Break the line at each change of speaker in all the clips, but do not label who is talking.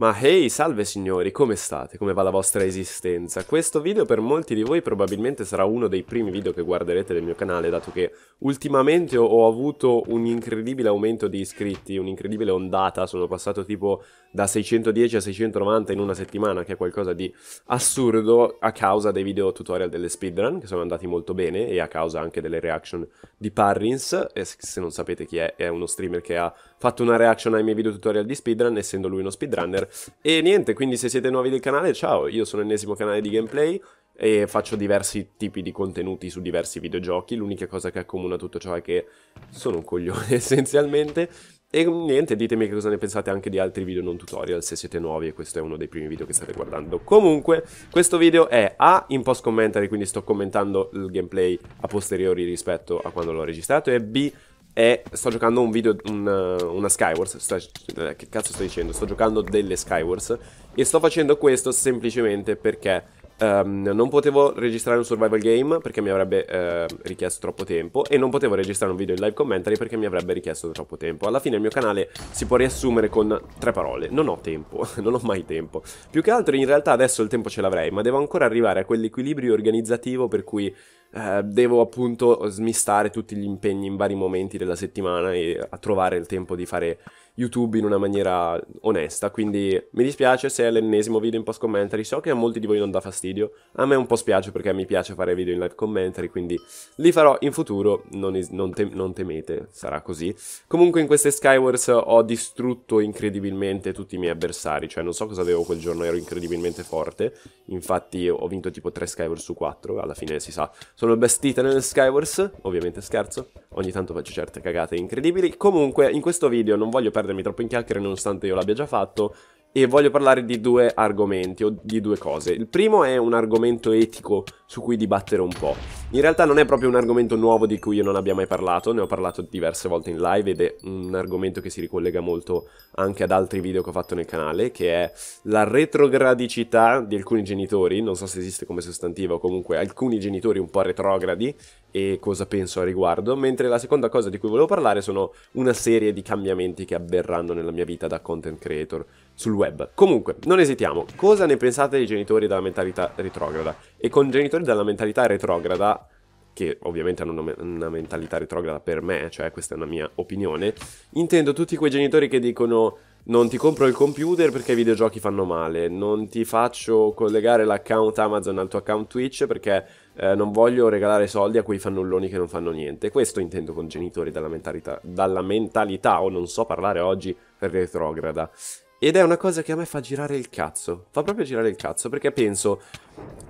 Ma hey, salve signori, come state? Come va la vostra esistenza? Questo video per molti di voi probabilmente sarà uno dei primi video che guarderete del mio canale, dato che ultimamente ho avuto un incredibile aumento di iscritti, un'incredibile ondata, sono passato tipo da 610 a 690 in una settimana, che è qualcosa di assurdo a causa dei video tutorial delle speedrun, che sono andati molto bene, e a causa anche delle reaction di Parrins, e se non sapete chi è, è uno streamer che ha fatto una reaction ai miei video tutorial di speedrun, essendo lui uno speedrunner. E niente, quindi se siete nuovi del canale, ciao, io sono l'ennesimo canale di gameplay e faccio diversi tipi di contenuti su diversi videogiochi. L'unica cosa che accomuna tutto ciò è che sono un coglione essenzialmente. E niente, ditemi che cosa ne pensate anche di altri video non tutorial se siete nuovi e questo è uno dei primi video che state guardando. Comunque, questo video è A in post commentary, quindi sto commentando il gameplay a posteriori rispetto a quando l'ho registrato, e B e sto giocando un video, un, eh, una Skywars. Sto, eh, che cazzo sto dicendo? Sto giocando delle Skywars. E sto facendo questo semplicemente perché Um, non potevo registrare un survival game perché mi avrebbe eh, richiesto troppo tempo e non potevo registrare un video in live commentary perché mi avrebbe richiesto troppo tempo. Alla fine il mio canale si può riassumere con tre parole. Non ho tempo, non ho mai tempo. Più che altro in realtà adesso il tempo ce l'avrei, ma devo ancora arrivare a quell'equilibrio organizzativo per cui eh, devo appunto smistare tutti gli impegni in vari momenti della settimana e a trovare il tempo di fare YouTube in una maniera onesta, quindi mi dispiace se è l'ennesimo video in post commentary, so che a molti di voi non dà fastidio, a me un po' spiace perché mi piace fare video in live commentary, quindi li farò in futuro, non, is- non, te- non temete, sarà così. Comunque in queste Skywars ho distrutto incredibilmente tutti i miei avversari, cioè non so cosa avevo quel giorno, ero incredibilmente forte, infatti ho vinto tipo 3 Skywars su 4, alla fine si sa, sono il best titan nel Skywars, ovviamente scherzo, ogni tanto faccio certe cagate incredibili, comunque in questo video non voglio perdere perdermi troppo in chiacchiere nonostante io l'abbia già fatto e voglio parlare di due argomenti o di due cose. Il primo è un argomento etico su cui dibattere un po'. In realtà non è proprio un argomento nuovo di cui io non abbia mai parlato, ne ho parlato diverse volte in live ed è un argomento che si ricollega molto anche ad altri video che ho fatto nel canale, che è la retrogradicità di alcuni genitori, non so se esiste come sostantivo, comunque alcuni genitori un po' retrogradi e cosa penso a riguardo, mentre la seconda cosa di cui volevo parlare sono una serie di cambiamenti che avverranno nella mia vita da content creator sul web. Comunque, non esitiamo. Cosa ne pensate dei genitori dalla mentalità retrograda? E con genitori dalla mentalità retrograda, che ovviamente hanno una, una mentalità retrograda per me, cioè questa è una mia opinione, intendo tutti quei genitori che dicono non ti compro il computer perché i videogiochi fanno male, non ti faccio collegare l'account Amazon al tuo account Twitch perché eh, non voglio regalare soldi a quei fannulloni che non fanno niente. Questo intendo con genitori dalla mentalità, dalla mentalità o non so parlare oggi retrograda. Ed è una cosa che a me fa girare il cazzo. Fa proprio girare il cazzo perché penso...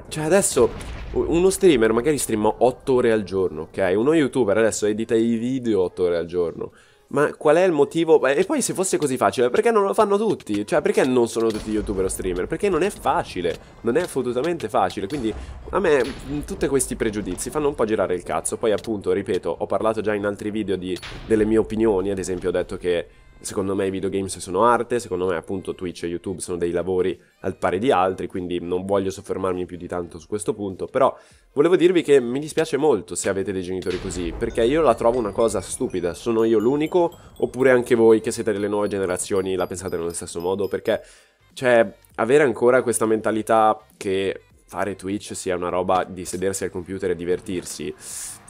Cioè adesso uno streamer magari streama 8 ore al giorno, ok? Uno youtuber adesso edita i video 8 ore al giorno. Ma qual è il motivo? E poi se fosse così facile, perché non lo fanno tutti? Cioè, perché non sono tutti youtuber o streamer? Perché non è facile, non è assolutamente facile. Quindi a me mm, tutti questi pregiudizi fanno un po' girare il cazzo. Poi appunto, ripeto, ho parlato già in altri video di, delle mie opinioni, ad esempio ho detto che Secondo me i videogames sono arte, secondo me appunto Twitch e YouTube sono dei lavori al pari di altri, quindi non voglio soffermarmi più di tanto su questo punto, però volevo dirvi che mi dispiace molto se avete dei genitori così, perché io la trovo una cosa stupida, sono io l'unico oppure anche voi che siete delle nuove generazioni la pensate nello stesso modo, perché cioè avere ancora questa mentalità che fare Twitch sia una roba di sedersi al computer e divertirsi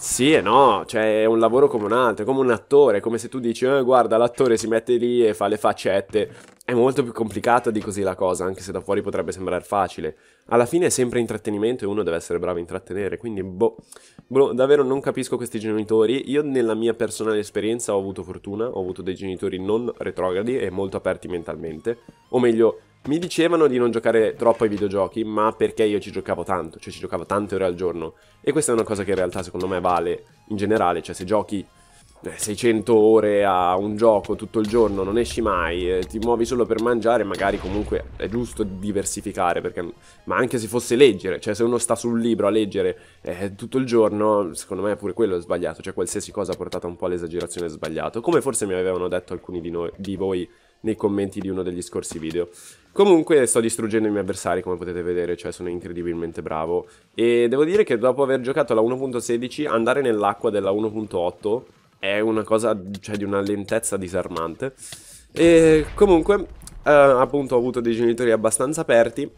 sì e no, cioè è un lavoro come un altro, è come un attore, è come se tu dici eh, guarda l'attore si mette lì e fa le faccette, è molto più complicata di così la cosa, anche se da fuori potrebbe sembrare facile. Alla fine è sempre intrattenimento e uno deve essere bravo a intrattenere, quindi boh, boh davvero non capisco questi genitori. Io nella mia personale esperienza ho avuto fortuna, ho avuto dei genitori non retrogradi e molto aperti mentalmente, o meglio mi dicevano di non giocare troppo ai videogiochi, ma perché io ci giocavo tanto, cioè ci giocavo tante ore al giorno. E questa è una cosa che in realtà secondo me vale in generale, cioè se giochi 600 eh, ore a un gioco tutto il giorno, non esci mai, eh, ti muovi solo per mangiare, magari comunque è giusto diversificare, perché... ma anche se fosse leggere, cioè se uno sta sul libro a leggere eh, tutto il giorno, secondo me pure quello è sbagliato, cioè qualsiasi cosa portata un po' all'esagerazione è sbagliato, come forse mi avevano detto alcuni di, noi, di voi nei commenti di uno degli scorsi video. Comunque sto distruggendo i miei avversari come potete vedere, cioè sono incredibilmente bravo e devo dire che dopo aver giocato la 1.16 andare nell'acqua della 1.8 è una cosa cioè di una lentezza disarmante e comunque eh, appunto ho avuto dei genitori abbastanza aperti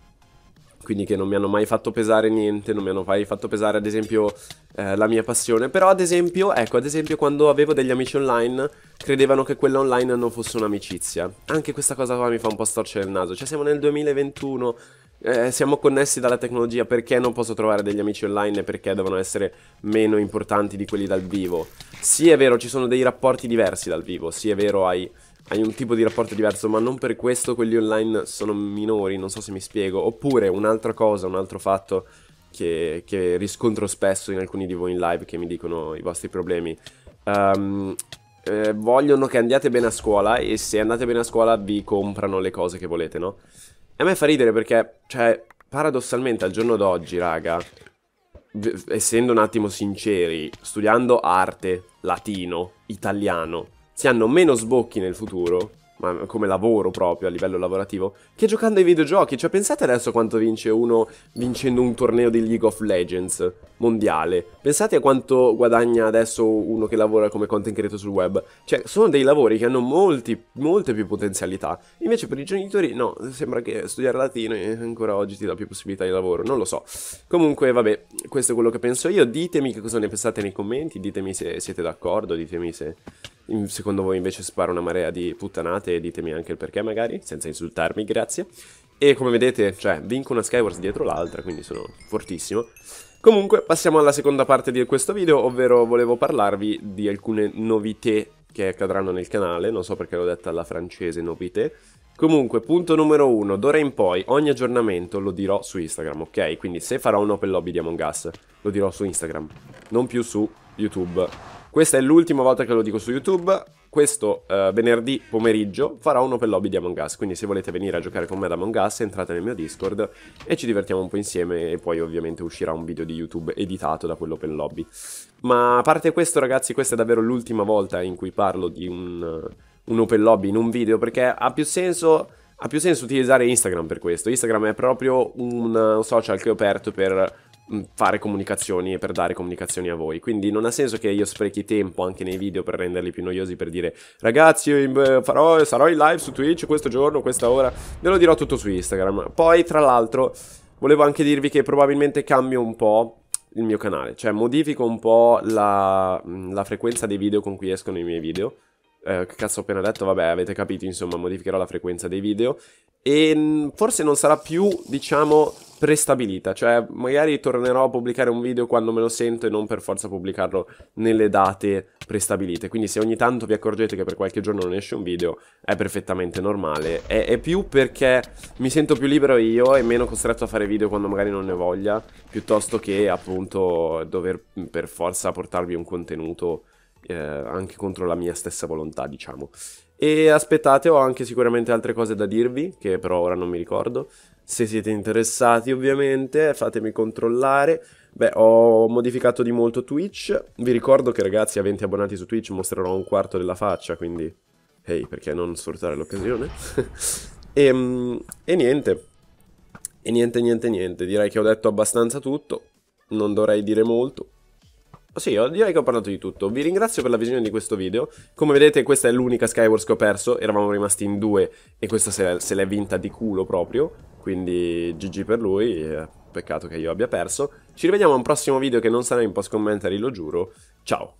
quindi che non mi hanno mai fatto pesare niente, non mi hanno mai fatto pesare ad esempio eh, la mia passione, però ad esempio, ecco, ad esempio quando avevo degli amici online credevano che quella online non fosse un'amicizia, anche questa cosa qua mi fa un po' storcere il naso, cioè siamo nel 2021, eh, siamo connessi dalla tecnologia, perché non posso trovare degli amici online e perché devono essere meno importanti di quelli dal vivo? Sì è vero, ci sono dei rapporti diversi dal vivo, sì è vero hai hai un tipo di rapporto diverso, ma non per questo quelli online sono minori, non so se mi spiego. Oppure un'altra cosa, un altro fatto che, che riscontro spesso in alcuni di voi in live che mi dicono i vostri problemi. Um, eh, vogliono che andiate bene a scuola e se andate bene a scuola vi comprano le cose che volete, no? E a me fa ridere perché, cioè, paradossalmente al giorno d'oggi, raga, essendo un attimo sinceri, studiando arte, latino, italiano, si hanno meno sbocchi nel futuro, ma come lavoro proprio a livello lavorativo, che giocando ai videogiochi. Cioè, pensate adesso quanto vince uno vincendo un torneo di League of Legends mondiale. Pensate a quanto guadagna adesso uno che lavora come content creator sul web. Cioè, sono dei lavori che hanno molti, molte più potenzialità. Invece per i genitori, no, sembra che studiare latino ancora oggi ti dà più possibilità di lavoro, non lo so. Comunque, vabbè, questo è quello che penso io. Ditemi che cosa ne pensate nei commenti, ditemi se siete d'accordo, ditemi se secondo voi invece sparo una marea di puttanate e ditemi anche il perché magari, senza insultarmi, grazie. E come vedete, cioè, vinco una Skywars dietro l'altra, quindi sono fortissimo. Comunque, passiamo alla seconda parte di questo video, ovvero volevo parlarvi di alcune novità che accadranno nel canale, non so perché l'ho detta alla francese novità. Comunque, punto numero uno, d'ora in poi ogni aggiornamento lo dirò su Instagram, ok? Quindi se farò un open lobby di Among Us, lo dirò su Instagram, non più su YouTube. Questa è l'ultima volta che lo dico su YouTube, questo uh, venerdì pomeriggio farò un open lobby di Among Us, quindi se volete venire a giocare con me ad Among Us entrate nel mio Discord e ci divertiamo un po' insieme e poi ovviamente uscirà un video di YouTube editato da quell'open lobby. Ma a parte questo ragazzi, questa è davvero l'ultima volta in cui parlo di un, un open lobby in un video perché ha più senso... Ha più senso utilizzare Instagram per questo. Instagram è proprio un social che ho aperto per Mm, fare comunicazioni e per dare comunicazioni a voi. Quindi non ha senso che io sprechi tempo anche nei video per renderli più noiosi, per dire ragazzi io eh, farò, sarò in live su Twitch questo giorno, questa ora, ve lo dirò tutto su Instagram. Poi tra l'altro volevo anche dirvi che probabilmente cambio un po' il mio canale, cioè modifico un po' la, mm, la frequenza dei video con cui escono i miei video. Eh, che cazzo ho appena detto, vabbè avete capito, insomma modificherò la frequenza dei video e mm, forse non sarà più, diciamo prestabilita, cioè magari tornerò a pubblicare un video quando me lo sento e non per forza pubblicarlo nelle date prestabilite, quindi se ogni tanto vi accorgete che per qualche giorno non esce un video è perfettamente normale, è, è più perché mi sento più libero io e meno costretto a fare video quando magari non ne voglia, piuttosto che appunto dover mm, per forza portarvi un contenuto eh, anche contro la mia stessa volontà, diciamo. E aspettate, ho anche sicuramente altre cose da dirvi, che però ora non mi ricordo. Se siete interessati ovviamente fatemi controllare. Beh, ho modificato di molto Twitch. Vi ricordo che ragazzi a 20 abbonati su Twitch mostrerò un quarto della faccia, quindi... Ehi, hey, perché non sfruttare l'occasione? e, ehm, e niente. E niente, niente, niente. Direi che ho detto abbastanza tutto. Non dovrei dire molto. Sì, direi che ho parlato di tutto. Vi ringrazio per la visione di questo video. Come vedete questa è l'unica Skywars che ho perso, eravamo rimasti in due e questa se l'è vinta di culo proprio. Quindi GG per lui, peccato che io abbia perso. Ci rivediamo a un prossimo video che non sarà in post commentary, lo giuro. Ciao!